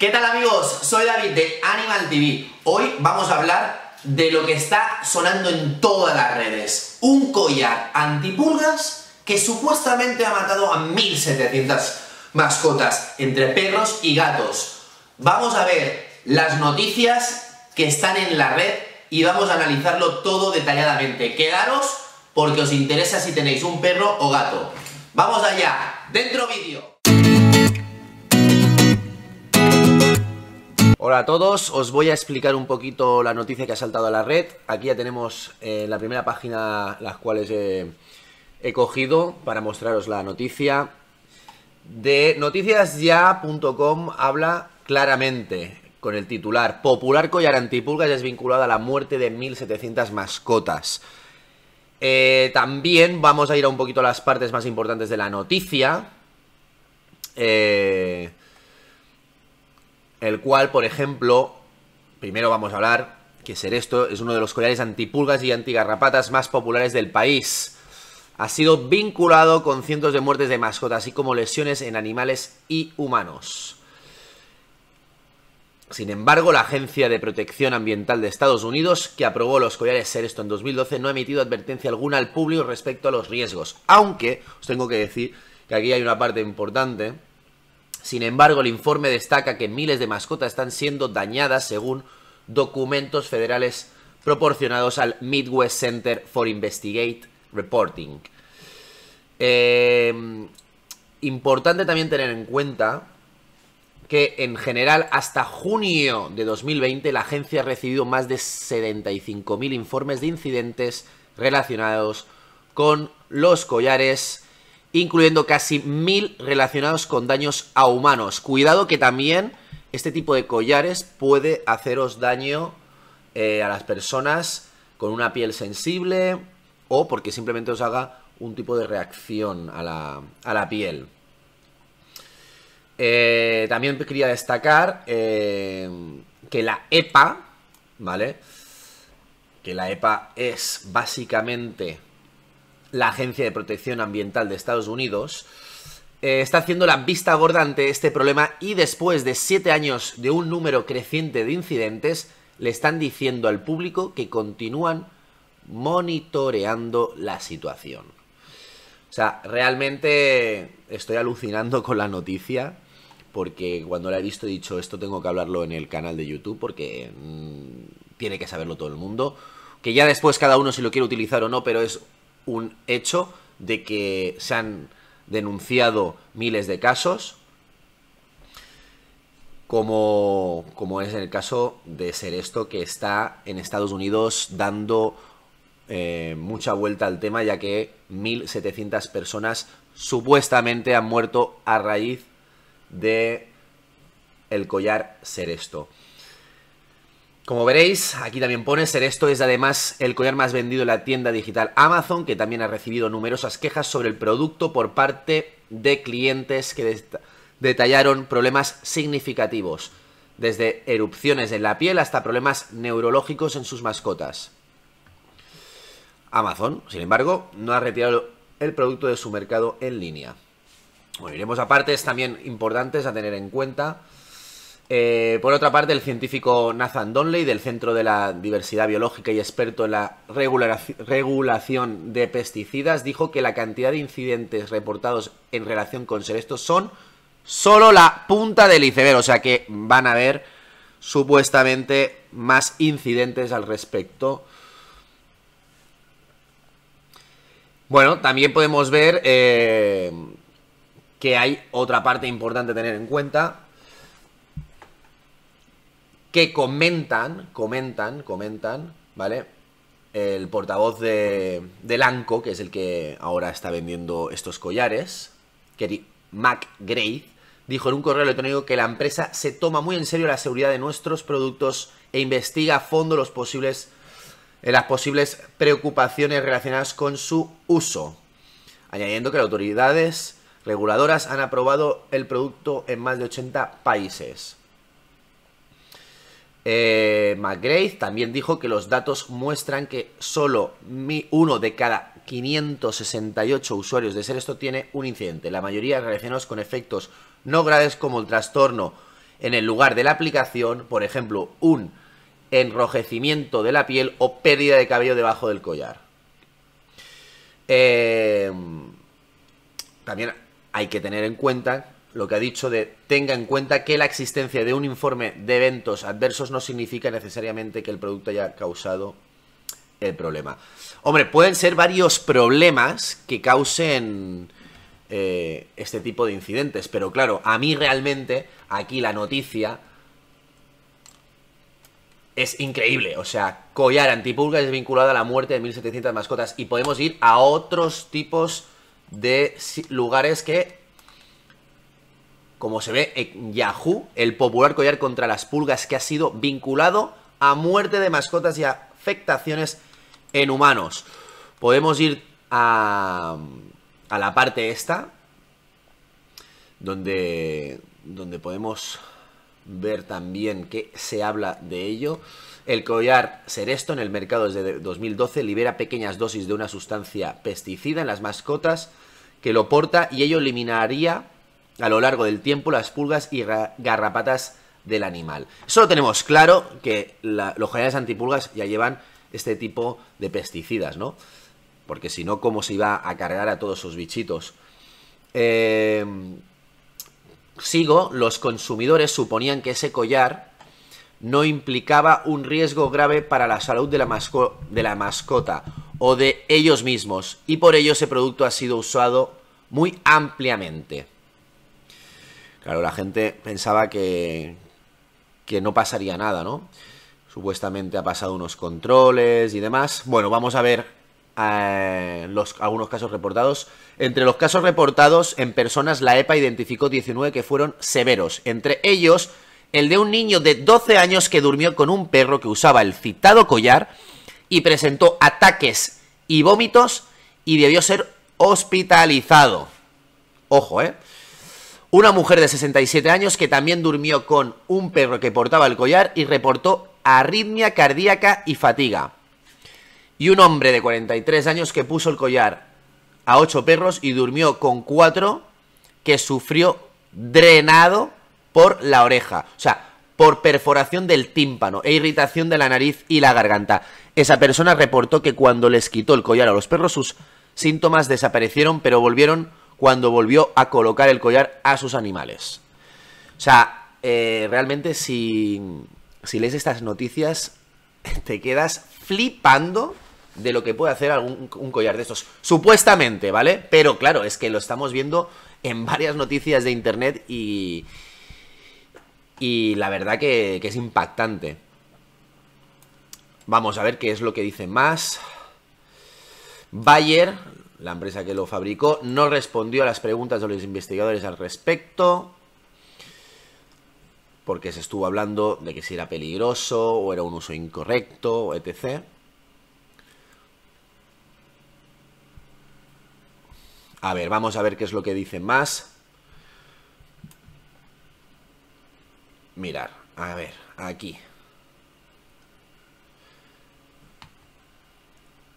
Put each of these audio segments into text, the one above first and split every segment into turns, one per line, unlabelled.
¿Qué tal amigos? Soy David de Animal TV. Hoy vamos a hablar de lo que está sonando en todas las redes. Un collar antipulgas que supuestamente ha matado a 1.700 mascotas, entre perros y gatos. Vamos a ver las noticias que están en la red y vamos a analizarlo todo detalladamente. Quedaros porque os interesa si tenéis un perro o gato. ¡Vamos allá! ¡Dentro vídeo! Hola a todos, os voy a explicar un poquito la noticia que ha saltado a la red. Aquí ya tenemos eh, la primera página las cuales eh, he, cogido para mostraros la noticia. De noticiasya.com habla claramente con el titular Popular collar ya es vinculada a la muerte de 1700 mascotas. Eh, también vamos a ir a un poquito a las partes más importantes de la noticia. Eh, el cual, por ejemplo, primero vamos a hablar que Seresto es uno de los collares antipulgas y antigarrapatas más populares del país. Ha sido vinculado con cientos de muertes de mascotas, así como lesiones en animales y humanos. Sin embargo, la Agencia de Protección Ambiental de Estados Unidos, que aprobó los collares Seresto en 2012, no ha emitido advertencia alguna al público respecto a los riesgos. Aunque os tengo que decir que aquí hay una parte importante sin embargo, el informe destaca que miles de mascotas están siendo dañadas según documentos federales proporcionados al Midwest Center for Investigate Reporting. Em, importante también tener en cuenta que en general hasta junio de 2020 la agencia ha recibido más de 75.000 informes de incidentes relacionados con los collares incluyendo casi mil relacionados con daños a humanos. Cuidado que también este tipo de collares puede haceros daño eh, a las personas con una piel sensible o porque simplemente os haga un tipo de reacción a la, piel. Eh, también quería destacar eh, que la EPA, ¿vale? Que la EPA es básicamente la Agencia de Protección Ambiental de Estados Unidos, eh, está haciendo la vista gorda ante este problema y después de siete años de un número creciente de incidentes, le están diciendo al público que continúan monitoreando la situación. O sea, realmente estoy alucinando con la noticia porque cuando la he visto he dicho esto tengo que hablarlo en el canal de YouTube porque mm, tiene que saberlo todo el mundo. Que ya después cada uno si lo quiere utilizar o no, pero es un hecho de que se han denunciado miles de casos, como, como es el caso de Seresto, que está en Estados Unidos dando eh, mucha vuelta al tema, ya que 1.700 personas supuestamente han muerto a raíz de el collar Seresto. Como veréis, aquí también pone ser esto es además el collar más vendido en la tienda digital Amazon, que también ha recibido numerosas quejas sobre el producto por parte de clientes que detallaron problemas significativos, desde erupciones en la piel hasta problemas neurológicos en sus mascotas. Amazon, sin embargo, no ha retirado el producto de su mercado en línea. Bueno, iremos a partes también importantes a tener en cuenta. Eh, por otra parte, el científico Nathan Donley, del Centro de la Diversidad Biológica y experto en la regulación de pesticidas, dijo que la cantidad de incidentes reportados en relación con estos son solo la punta del iceberg, o sea que van a haber supuestamente más incidentes al respecto. Bueno, también podemos ver eh, que hay otra parte importante a tener en cuenta, que comentan, comentan, comentan, ¿vale? El portavoz de, de Lanco, que es el que ahora está vendiendo estos collares, Kerry Mac Gray, dijo en un correo electrónico que la empresa se toma muy en serio la seguridad de nuestros productos e investiga a fondo los posibles, eh, las posibles preocupaciones relacionadas con su uso. Añadiendo que las autoridades reguladoras han aprobado el producto en más de 80 países. Eh, McGrath también dijo que los datos muestran que solo uno de cada 568 usuarios de esto tiene un incidente, la mayoría relacionados con efectos no graves como el trastorno en el lugar de la aplicación, por ejemplo, un enrojecimiento de la piel o pérdida de cabello debajo del collar. Eh, también hay que tener en cuenta lo que ha dicho de tenga en cuenta que la existencia de un informe de eventos adversos no significa necesariamente que el producto haya causado el problema. Hombre, pueden ser varios problemas que causen eh, este tipo de incidentes, pero claro, a mí realmente aquí la noticia es increíble. O sea, collar antipulga es vinculada a la muerte de 1700 mascotas y podemos ir a otros tipos de lugares que como se ve en Yahoo, el popular collar contra las pulgas que ha sido vinculado a muerte de mascotas y afectaciones en humanos. Podemos ir a, la parte esta, donde, donde podemos ver también que se habla de ello. El collar Seresto en el mercado desde 2012 libera pequeñas dosis de una sustancia pesticida en las mascotas que lo porta y ello eliminaría a lo largo del tiempo las pulgas y garrapatas del animal. Solo tenemos claro, que los collares antipulgas ya llevan este tipo de pesticidas, ¿no? Porque si no, ¿cómo se iba a cargar a todos sus bichitos? Em, sigo, los consumidores suponían que ese collar no implicaba un riesgo grave para la salud de la, de la mascota o de ellos mismos, y por ello ese producto ha sido usado muy ampliamente. Claro, la gente pensaba que, que no pasaría nada, ¿no? Supuestamente ha pasado unos controles y demás. Bueno, vamos a ver eh, algunos casos reportados. Entre los casos reportados en personas, la EPA identificó 19 que fueron severos. Entre ellos, el de un niño de 12 años que durmió con un perro que usaba el citado collar y presentó ataques y vómitos y debió ser hospitalizado. Ojo, ¿eh? Una mujer de 67 años que también durmió con un perro que portaba el collar y reportó arritmia cardíaca y fatiga. Y un hombre de 43 años que puso el collar a 8 perros y durmió con 4 que sufrió drenado por la oreja. O sea, por perforación del tímpano e irritación de la nariz y la garganta. Esa persona reportó que cuando les quitó el collar a los perros sus síntomas desaparecieron pero volvieron cuando volvió a colocar el collar a sus animales. O sea, eh, realmente si, si lees estas noticias, te quedas flipando de lo que puede hacer algún un collar de estos. Supuestamente, ¿vale? Pero claro, es que lo estamos viendo en varias noticias de internet y. Y la verdad que es impactante. Vamos a ver qué es lo que dice más. Bayer, la empresa que lo fabricó, no respondió a las preguntas de los investigadores al respecto, porque se estuvo hablando de que si era peligroso o era un uso incorrecto, etc. A ver, vamos a ver qué es lo que dice más. Mirar, a ver, aquí.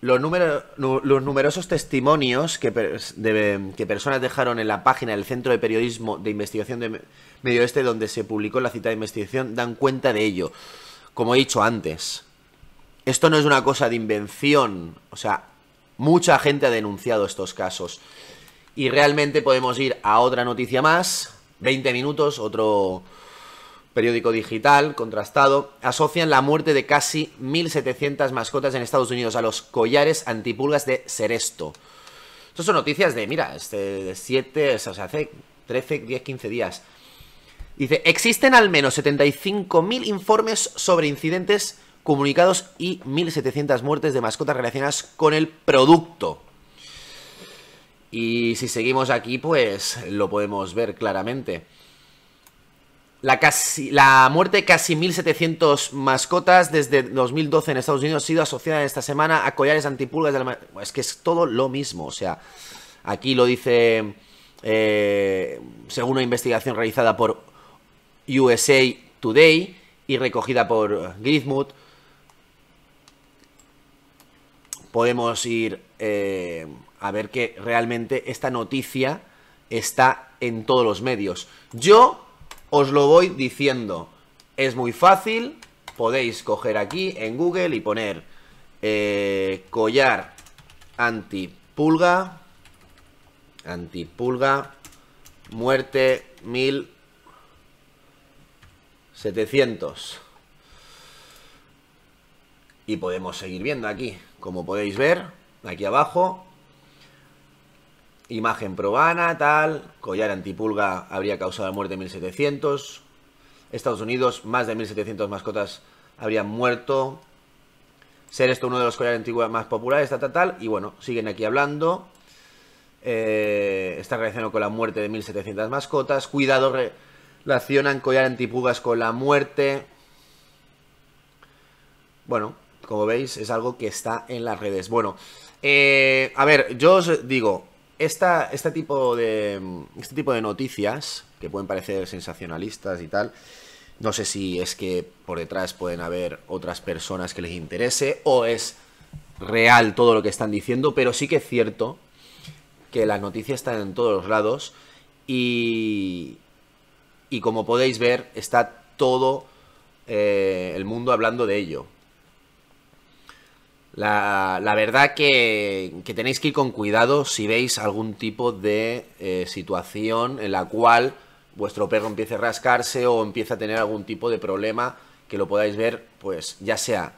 Los, numerosos testimonios que, que, personas dejaron en la página del Centro de Periodismo de Investigación de Medio Oeste, donde se publicó la cita de investigación, dan cuenta de ello. Como he dicho antes, esto no es una cosa de invención. O sea, mucha gente ha denunciado estos casos. Y realmente podemos ir a otra noticia más. 20 minutos, otro, periódico digital contrastado, asocian la muerte de casi 1.700 mascotas en Estados Unidos a los collares antipulgas de Seresto. Estas son noticias de, mira, este, 7, o sea, hace 13, 10, 15 días. Dice, existen al menos 75.000 informes sobre incidentes comunicados y 1.700 muertes de mascotas relacionadas con el producto. Y si seguimos aquí, pues lo podemos ver claramente. La, la muerte de casi 1.700 mascotas desde 2012 en Estados Unidos ha sido asociada esta semana a collares antipulgas. De la, es que es todo lo mismo. O sea, aquí lo dice, eh, según una investigación realizada por USA Today y recogida por gizmodo. podemos ir eh, a ver que realmente esta noticia está en todos los medios. Yo os lo voy diciendo. Es muy fácil. Podéis coger aquí en Google y poner anti eh, collar antipulga. Antipulga. Muerte 1700. Y podemos seguir viendo aquí. Como podéis ver, aquí abajo Imagen probana, tal. Collar antipulga habría causado la muerte de 1700. Estados Unidos, más de 1700 mascotas habrían muerto. Ser esto uno de los collares antiguos más populares, tal, tal, tal. Y bueno, siguen aquí hablando. Eh, está relacionado con la muerte de 1700 mascotas. Cuidado, relacionan collar antipulgas con la muerte. Bueno, como veis, es algo que está en las redes. Bueno, eh, a ver, yo os digo, este, tipo de, mm, este tipo de noticias, que pueden parecer sensacionalistas y tal, no sé si es que por detrás pueden haber otras personas que les interese o es real todo lo que están diciendo, pero sí que es cierto que las noticias están en todos los lados y, y como podéis ver está todo eh, el mundo hablando de ello. La, verdad que, tenéis que ir con cuidado si veis algún tipo de eh, situación en la cual vuestro perro empiece a rascarse o empiece a tener algún tipo de problema que lo podáis ver, pues ya sea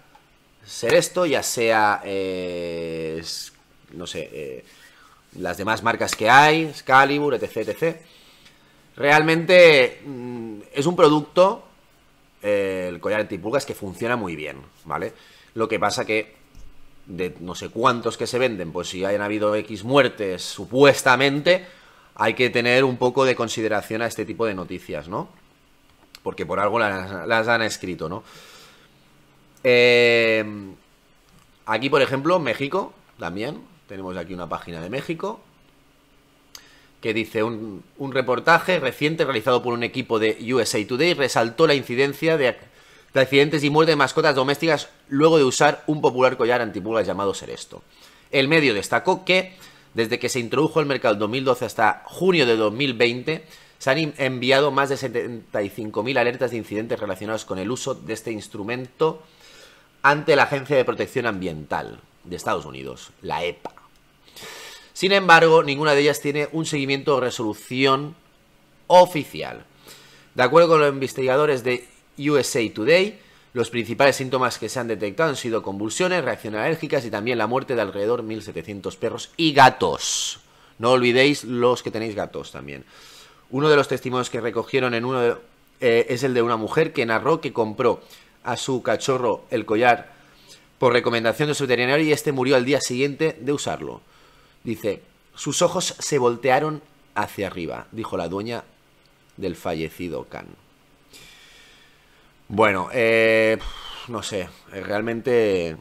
ser esto, ya sea, eh, no sé, eh, las demás marcas que hay, Excalibur, etc, etc. Realmente mm, es un producto, el collar de antipulgas, que funciona muy bien, ¿vale? Lo que pasa que de no sé cuántos que se venden, pues si hayan habido X muertes supuestamente, hay que tener un poco de consideración a este tipo de noticias, ¿no? Porque por algo las, han escrito, ¿no? Eh, aquí, por ejemplo, México, también, tenemos aquí una página de México, que dice un, un reportaje reciente realizado por un equipo de USA Today resaltó la incidencia de de accidentes y muerte de mascotas domésticas luego de usar un popular collar antipulgas llamado Seresto. El medio destacó que desde que se introdujo el mercado en 2012 hasta junio de 2020 se han enviado más de 75.000 alertas de incidentes relacionados con el uso de este instrumento ante la Agencia de Protección Ambiental de Estados Unidos, la EPA. Sin embargo, ninguna de ellas tiene un seguimiento o resolución oficial. De acuerdo con los investigadores de USA Today, los principales síntomas que se han detectado han sido convulsiones, reacciones alérgicas y también la muerte de alrededor 1.700 perros y gatos. No olvidéis los que tenéis gatos también. Uno de los testimonios que recogieron en uno eh, es el de una mujer que narró que compró a su cachorro el collar por recomendación de su veterinario y este murió al día siguiente de usarlo. Dice, sus ojos se voltearon hacia arriba, dijo la dueña del fallecido can. Bueno, eh, no sé, eh, realmente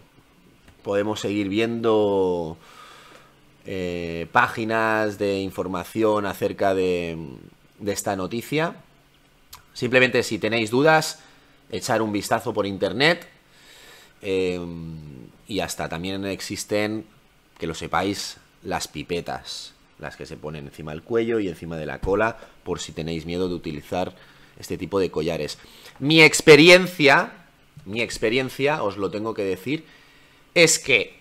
podemos seguir viendo eh, páginas de información acerca de, esta noticia. Simplemente si tenéis dudas, echar un vistazo por internet. y hasta también existen, que lo sepáis, las pipetas, las que se ponen encima del cuello y encima de la cola, por si tenéis miedo de utilizar este tipo de collares. Mi experiencia, mi experiencia, os lo tengo que decir, es que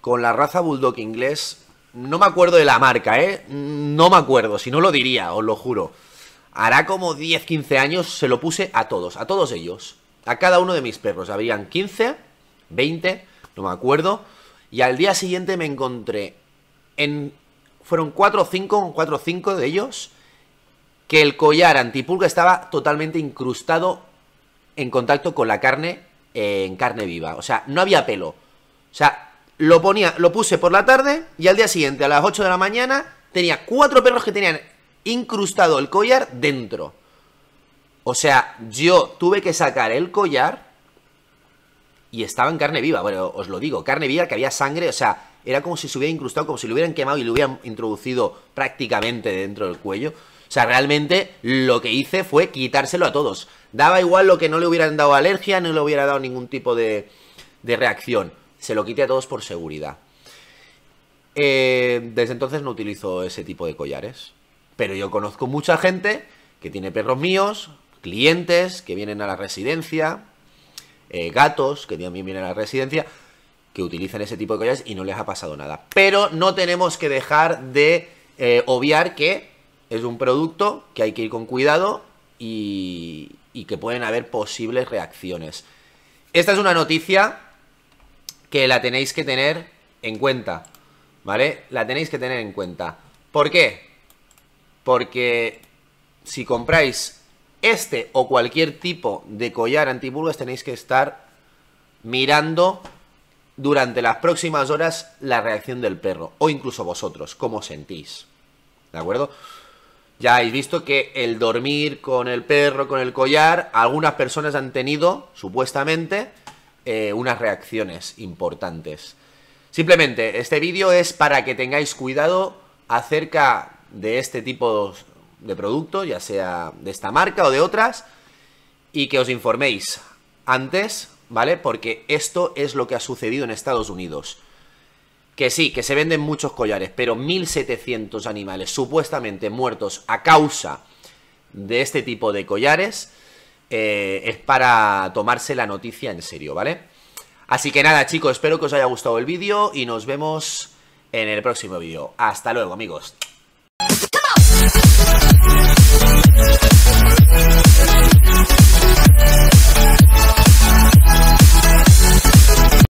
con la raza Bulldog inglés, no me acuerdo de la marca, ¿eh? No me acuerdo, si no lo diría, os lo juro. Hará como 10, 15 años se lo puse a todos, a todos ellos. A cada uno de mis perros. Habían 15, 20, no me acuerdo. Y al día siguiente me encontré en... Fueron 4 o 5, 4 o 5 de ellos que el collar antipulga estaba totalmente incrustado en contacto con la carne eh, en carne viva. O sea, no había pelo. O sea, lo ponía, lo puse por la tarde y al día siguiente, a las 8 de la mañana, tenía cuatro perros que tenían incrustado el collar dentro. O sea, yo tuve que sacar el collar y estaba en carne viva. Bueno, os lo digo, carne viva que había sangre, o sea, era como si se hubiera incrustado, como si lo hubieran quemado y lo hubieran introducido prácticamente dentro del cuello. O sea, realmente lo que hice fue quitárselo a todos. Daba igual lo que no le hubieran dado alergia, no le hubiera dado ningún tipo de, reacción. Se lo quité a todos por seguridad. Eh, desde entonces no utilizo ese tipo de collares. Pero yo conozco mucha gente que tiene perros míos, clientes que vienen a la residencia, eh, gatos que también vienen a la residencia, que utilizan ese tipo de collares y no les ha pasado nada. Pero no tenemos que dejar de eh, obviar que es un producto que hay que ir con cuidado y, que pueden haber posibles reacciones. Esta es una noticia que la tenéis que tener en cuenta, ¿vale? La tenéis que tener en cuenta. ¿Por qué? Porque si compráis este o cualquier tipo de collar antipulgas tenéis que estar mirando durante las próximas horas la reacción del perro o incluso vosotros, cómo sentís. ¿De acuerdo? Ya habéis visto que el dormir con el perro, con el collar, algunas personas han tenido, supuestamente, eh, unas reacciones importantes. Simplemente, este vídeo es para que tengáis cuidado acerca de este tipo de producto, ya sea de esta marca o de otras, y que os informéis antes, ¿vale? Porque esto es lo que ha sucedido en Estados Unidos que sí, que se venden muchos collares, pero 1.700 animales supuestamente muertos a causa de este tipo de collares eh, es para tomarse la noticia en serio, ¿vale? Así que nada, chicos, espero que os haya gustado el vídeo y nos vemos en el próximo vídeo. Hasta luego, amigos.